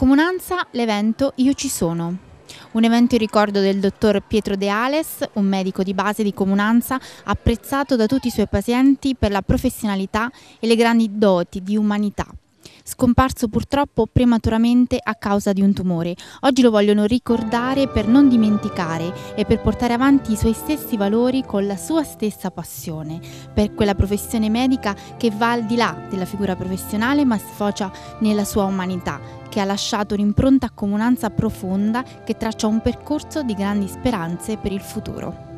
Comunanza, l'evento Io ci sono. Un evento in ricordo del dottor Pietro De Ales, un medico di base di comunanza apprezzato da tutti i suoi pazienti per la professionalità e le grandi doti di umanità scomparso purtroppo prematuramente a causa di un tumore. Oggi lo vogliono ricordare per non dimenticare e per portare avanti i suoi stessi valori con la sua stessa passione, per quella professione medica che va al di là della figura professionale ma sfocia nella sua umanità, che ha lasciato un'impronta a comunanza profonda che traccia un percorso di grandi speranze per il futuro.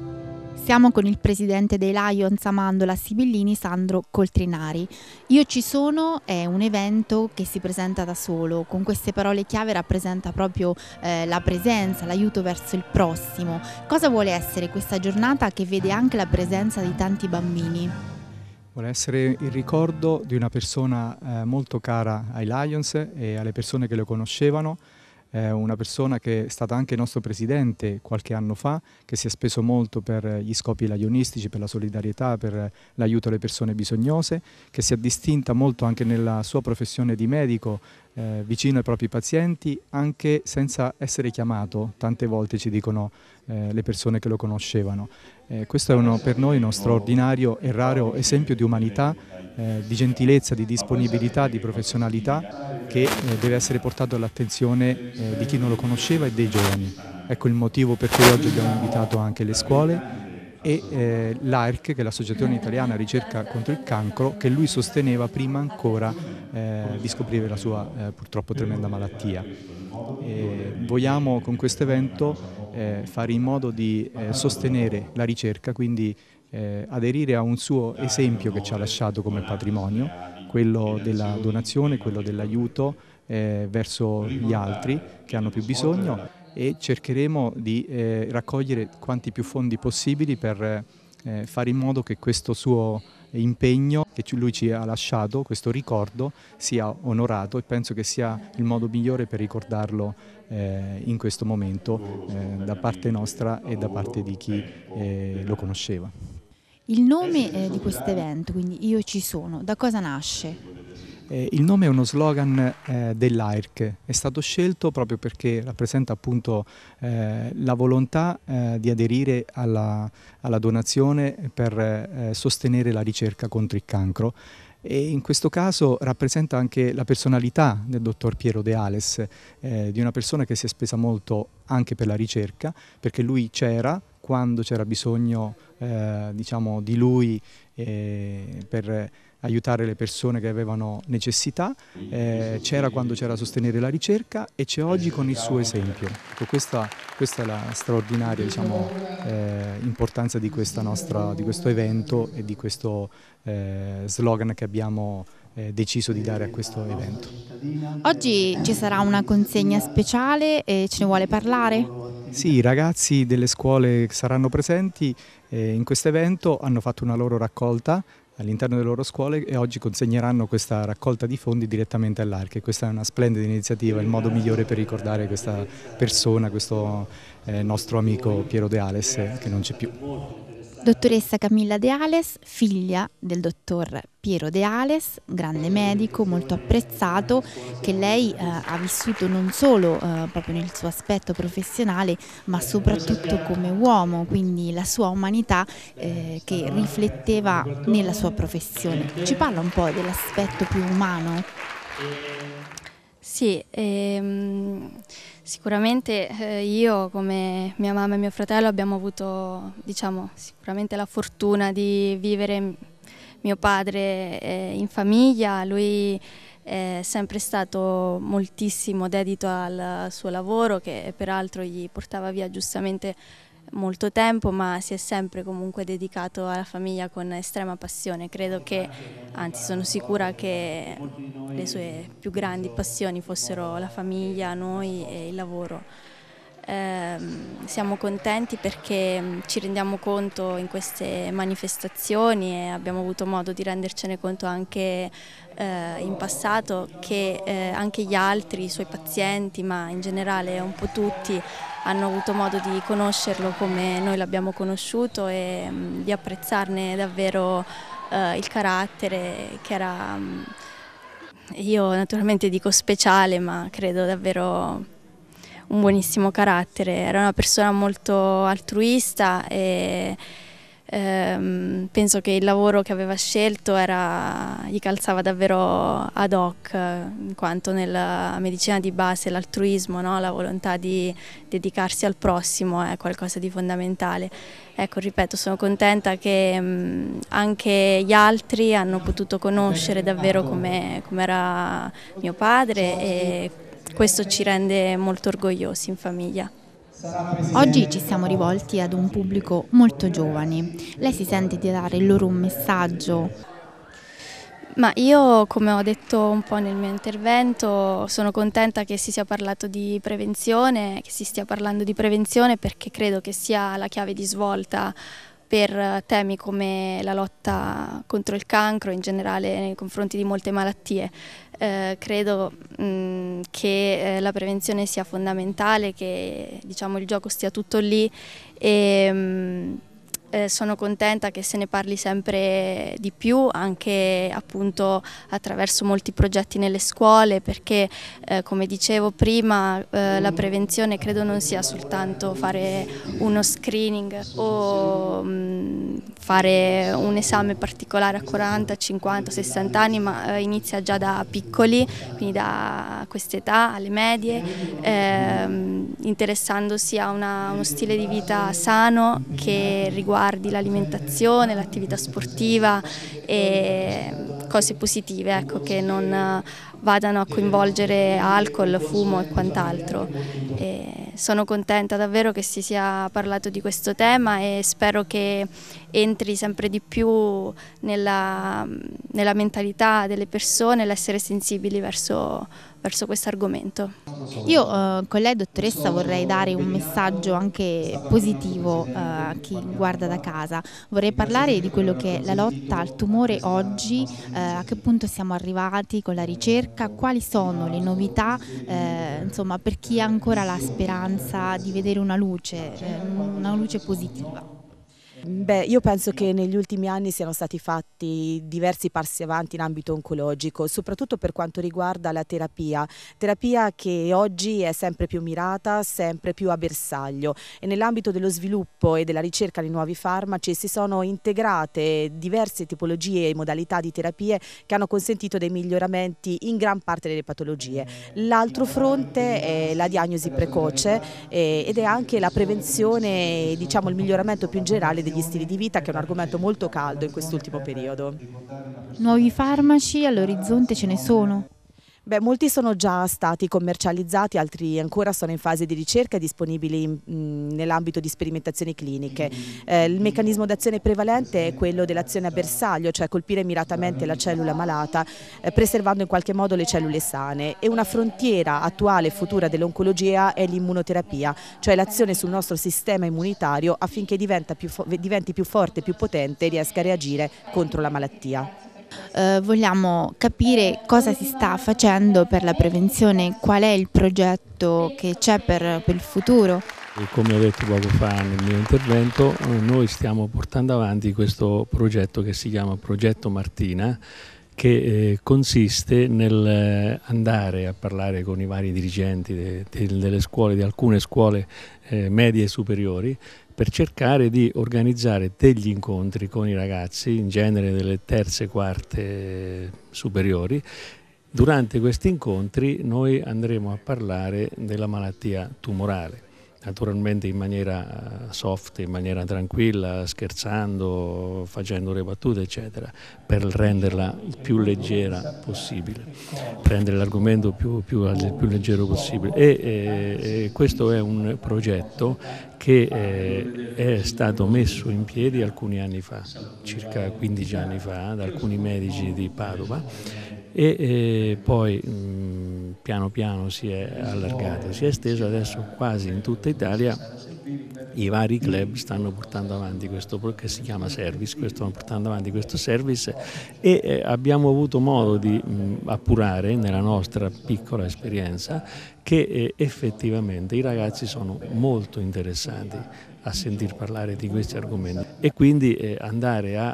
Siamo con il presidente dei Lions Amandola Sibillini, Sandro Coltrinari. Io ci sono è un evento che si presenta da solo, con queste parole chiave rappresenta proprio eh, la presenza, l'aiuto verso il prossimo. Cosa vuole essere questa giornata che vede anche la presenza di tanti bambini? Vuole essere il ricordo di una persona eh, molto cara ai Lions e alle persone che lo conoscevano, è eh, una persona che è stata anche nostro presidente qualche anno fa, che si è speso molto per gli scopi laionistici, per la solidarietà, per l'aiuto alle persone bisognose, che si è distinta molto anche nella sua professione di medico eh, vicino ai propri pazienti anche senza essere chiamato, tante volte ci dicono eh, le persone che lo conoscevano. Eh, questo è uno, per noi uno straordinario e raro esempio di umanità, eh, di gentilezza, di disponibilità, di professionalità che eh, deve essere portato all'attenzione eh, di chi non lo conosceva e dei giovani. Ecco il motivo per cui oggi abbiamo invitato anche le scuole e eh, l'ARC, che è l'Associazione Italiana Ricerca contro il Cancro, che lui sosteneva prima ancora eh, di scoprire la sua eh, purtroppo tremenda malattia. E vogliamo con questo evento eh, fare in modo di eh, sostenere la ricerca, quindi eh, aderire a un suo esempio che ci ha lasciato come patrimonio, quello della donazione, quello dell'aiuto verso gli altri che hanno più bisogno e cercheremo di eh, raccogliere quanti più fondi possibili per eh, fare in modo che questo suo impegno che lui ci ha lasciato, questo ricordo, sia onorato e penso che sia il modo migliore per ricordarlo eh, in questo momento eh, da parte nostra e da parte di chi eh, lo conosceva. Il nome eh, di questo evento, quindi Io ci sono, da cosa nasce? Eh, il nome è uno slogan eh, dell'AIRC, è stato scelto proprio perché rappresenta appunto eh, la volontà eh, di aderire alla, alla donazione per eh, sostenere la ricerca contro il cancro e in questo caso rappresenta anche la personalità del dottor Piero De Ales, eh, di una persona che si è spesa molto anche per la ricerca, perché lui c'era quando c'era bisogno eh, diciamo, di lui eh, per aiutare le persone che avevano necessità, eh, c'era quando c'era a sostenere la ricerca e c'è oggi con il suo esempio. Ecco, questa, questa è la straordinaria diciamo, eh, importanza di, nostra, di, questo evento e di questo eh, slogan che abbiamo eh, deciso di dare a questo evento. Oggi ci sarà una consegna speciale e ce ne vuole parlare? Sì, i ragazzi delle scuole che saranno presenti eh, in questo evento hanno fatto una loro raccolta all'interno delle loro scuole e oggi consegneranno questa raccolta di fondi direttamente all'Arche. Questa è una splendida iniziativa, il modo migliore per ricordare questa persona, questo eh, nostro amico Piero De Ales che non c'è più. Dottoressa Camilla De Ales, figlia del dottor Piero De Ales, grande medico molto apprezzato, che lei eh, ha vissuto non solo eh, proprio nel suo aspetto professionale, ma soprattutto come uomo, quindi la sua umanità eh, che rifletteva nella sua professione. Ci parla un po' dell'aspetto più umano? Sì, ehm, sicuramente eh, io come mia mamma e mio fratello abbiamo avuto diciamo, sicuramente la fortuna di vivere mio padre eh, in famiglia, lui è sempre stato moltissimo dedito al suo lavoro che peraltro gli portava via giustamente molto tempo, ma si è sempre comunque dedicato alla famiglia con estrema passione. Credo che, anzi sono sicura che le sue più grandi passioni fossero la famiglia, noi e il lavoro. Ehm, siamo contenti perché mm, ci rendiamo conto in queste manifestazioni e abbiamo avuto modo di rendercene conto anche eh, in passato che eh, anche gli altri, i suoi pazienti, ma in generale un po' tutti, hanno avuto modo di conoscerlo come noi l'abbiamo conosciuto e mh, mm, di apprezzarne davvero eh, il carattere che era... Mh, mm, io naturalmente dico speciale, ma credo davvero un buonissimo carattere, era una persona molto altruista e ehm, penso che il lavoro che aveva scelto era, gli calzava davvero ad hoc, in quanto nella medicina di base l'altruismo, no? la volontà di dedicarsi al prossimo è qualcosa di fondamentale. Ecco, ripeto, sono contenta che mh, mm, anche gli altri hanno potuto conoscere davvero come, era mio padre e questo ci rende molto orgogliosi in famiglia. Oggi ci siamo rivolti ad un pubblico molto giovane. Lei si sente di dare loro un messaggio? Ma io, come ho detto un po' nel mio intervento, sono contenta che si sia parlato di prevenzione, che si stia parlando di prevenzione perché credo che sia la chiave di svolta per eh, temi come la lotta contro il cancro, in generale nei confronti di molte malattie. Eh, credo mh, mm, che eh, la prevenzione sia fondamentale, che diciamo, il gioco stia tutto lì e, mh, mm, eh, sono contenta che se ne parli sempre di più anche appunto attraverso molti progetti nelle scuole perché eh, come dicevo prima eh, la prevenzione credo non sia soltanto fare uno screening o mh, mm, fare un esame particolare a 40, 50, 60 anni ma eh, inizia già da piccoli quindi da questa età alle medie ehm, interessandosi a una, uno stile di vita sano che riguardi l'alimentazione, l'attività sportiva e cose positive ecco, che non vadano a coinvolgere alcol, fumo e quant'altro. sono contenta davvero che si sia parlato di questo tema e spero che entri sempre di più nella, nella mentalità delle persone l'essere sensibili verso, verso questo argomento. Io eh, con lei dottoressa vorrei dare un messaggio anche positivo eh, a chi guarda da casa, vorrei parlare di quello che è la lotta al tumore oggi, eh, a che punto siamo arrivati con la ricerca ricerca quali sono le novità eh, insomma, per chi ha ancora la speranza di vedere una luce, eh, una luce positiva. Beh, io penso che negli ultimi anni siano stati fatti diversi passi avanti in ambito oncologico, soprattutto per quanto riguarda la terapia, terapia che oggi è sempre più mirata, sempre più a bersaglio e nell'ambito dello sviluppo e della ricerca di nuovi farmaci si sono integrate diverse tipologie e modalità di terapie che hanno consentito dei miglioramenti in gran parte delle patologie. L'altro fronte è la diagnosi precoce eh, ed è anche la prevenzione, diciamo il miglioramento più in generale degli degli stili di vita, che è un argomento molto caldo in quest'ultimo periodo. Nuovi farmaci all'orizzonte ce ne sono, Beh, molti sono già stati commercializzati, altri ancora sono in fase di ricerca e disponibili nell'ambito di sperimentazioni cliniche. Eh, il meccanismo d'azione prevalente è quello dell'azione a bersaglio, cioè colpire miratamente la cellula malata, eh, preservando in qualche modo le cellule sane. E una frontiera attuale e futura dell'oncologia è l'immunoterapia, cioè l'azione sul nostro sistema immunitario affinché più diventi più forte, più potente e riesca a reagire contro la malattia. Eh, vogliamo capire cosa si sta facendo per la prevenzione, qual è il progetto che c'è per, per il futuro. E come ho detto poco fa nel mio intervento, eh, noi stiamo portando avanti questo progetto che si chiama Progetto Martina, che eh, consiste nel eh, andare a parlare con i vari dirigenti delle scuole, di alcune scuole medie e superiori per cercare di organizzare degli incontri con i ragazzi, in genere delle terze, e quarte superiori. Durante questi incontri noi andremo a parlare della malattia tumorale naturalmente in maniera eh, soft, in maniera tranquilla, scherzando, facendo le battute, eccetera, per renderla il più leggera possibile, rendere l'argomento più, più, più leggero possibile. E, e, e questo è un progetto che eh, è stato messo in piedi alcuni anni fa, circa 15 anni fa, da alcuni medici di Padova e eh, poi mh, mm, piano piano si è allargata, si è estesa adesso quasi in tutta Italia. I vari club stanno portando avanti questo che si chiama service, stanno portando avanti questo service e eh, abbiamo avuto modo di appurare nella nostra piccola esperienza che eh, effettivamente i ragazzi sono molto interessati a sentir parlare di questi argomenti e quindi eh, andare a,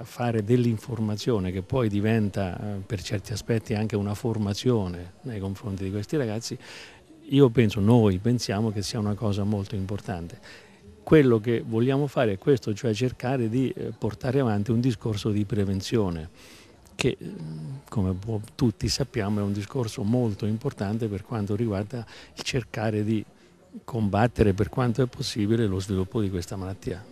a fare dell'informazione che poi diventa eh, per certi aspetti anche una formazione nei confronti di questi ragazzi, io penso, noi pensiamo che sia una cosa molto importante. Quello che vogliamo fare è questo, cioè cercare di eh, portare avanti un discorso di prevenzione che eh, come tutti sappiamo è un discorso molto importante per quanto riguarda il cercare di combattere per quanto è possibile lo sviluppo di questa malattia.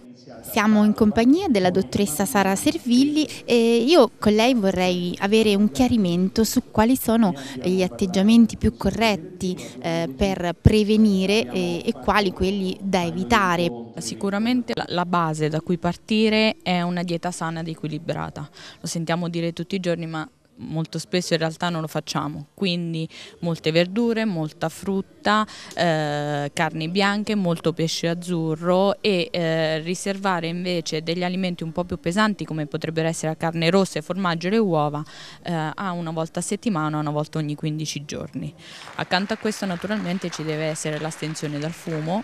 Siamo in compagnia della dottoressa Sara Servilli e io con lei vorrei avere un chiarimento su quali sono gli atteggiamenti più corretti eh, per prevenire e, quali quelli da evitare. Sicuramente la base da cui partire è una dieta sana ed equilibrata, lo sentiamo dire tutti i giorni ma molto spesso in realtà non lo facciamo, quindi molte verdure, molta frutta, eh, carni bianche, molto pesce azzurro e eh, riservare invece degli alimenti un po' più pesanti come potrebbero essere la carne rossa, il formaggio e le uova eh, a una volta a settimana, una volta ogni 15 giorni. Accanto a questo naturalmente ci deve essere l'astensione dal fumo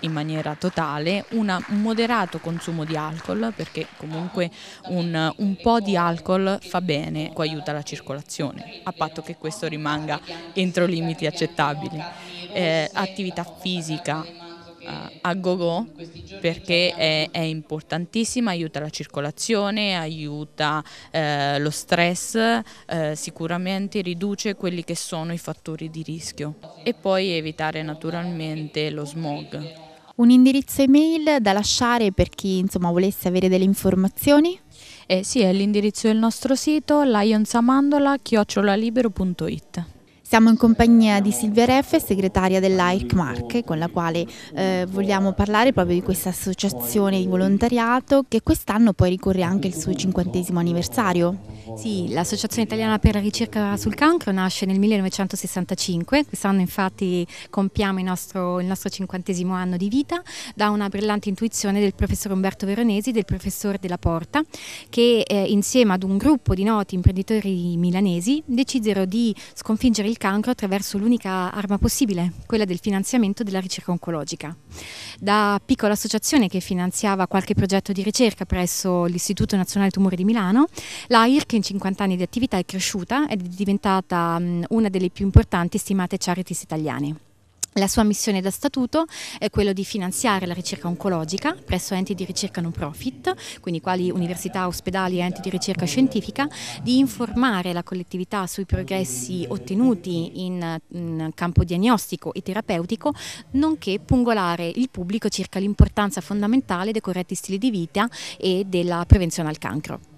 in maniera totale, una, un moderato consumo di alcol perché comunque un, un po' di alcol fa bene, aiuta la circolazione, a patto che questo rimanga entro limiti accettabili. Eh, attività fisica, eh, a go-go perché è, è, importantissima, aiuta la circolazione, aiuta eh, lo stress, eh, sicuramente riduce quelli che sono i fattori di rischio e poi evitare naturalmente lo smog un indirizzo email da lasciare per chi insomma, volesse avere delle informazioni? Eh sì, è l'indirizzo del nostro sito lionsamandola siamo in compagnia di Silvia Reffe, segretaria dell'AIRC con la quale eh, vogliamo parlare proprio di questa associazione di volontariato che quest'anno poi ricorre anche il suo cinquantesimo anniversario. Sì, l'Associazione Italiana per la Ricerca sul Cancro nasce nel 1965, quest'anno infatti compiamo il nostro, il nostro cinquantesimo anno di vita da una brillante intuizione del professor Umberto Veronesi, del professor Della Porta, che eh, insieme ad un gruppo di noti imprenditori milanesi decisero di sconfiggere il il cancro attraverso l'unica arma possibile, quella del finanziamento della ricerca oncologica. Da piccola associazione che finanziava qualche progetto di ricerca presso l'Istituto Nazionale Tumore di Milano, l'AIRC in 50 anni di attività è cresciuta ed è diventata una delle più importanti e stimate charities italiane. La sua missione da statuto è quella di finanziare la ricerca oncologica presso enti di ricerca non profit, quindi quali università, ospedali e enti di ricerca scientifica, di informare la collettività sui progressi ottenuti in, in campo diagnostico e terapeutico, nonché pungolare il pubblico circa l'importanza fondamentale dei corretti stili di vita e della prevenzione al cancro.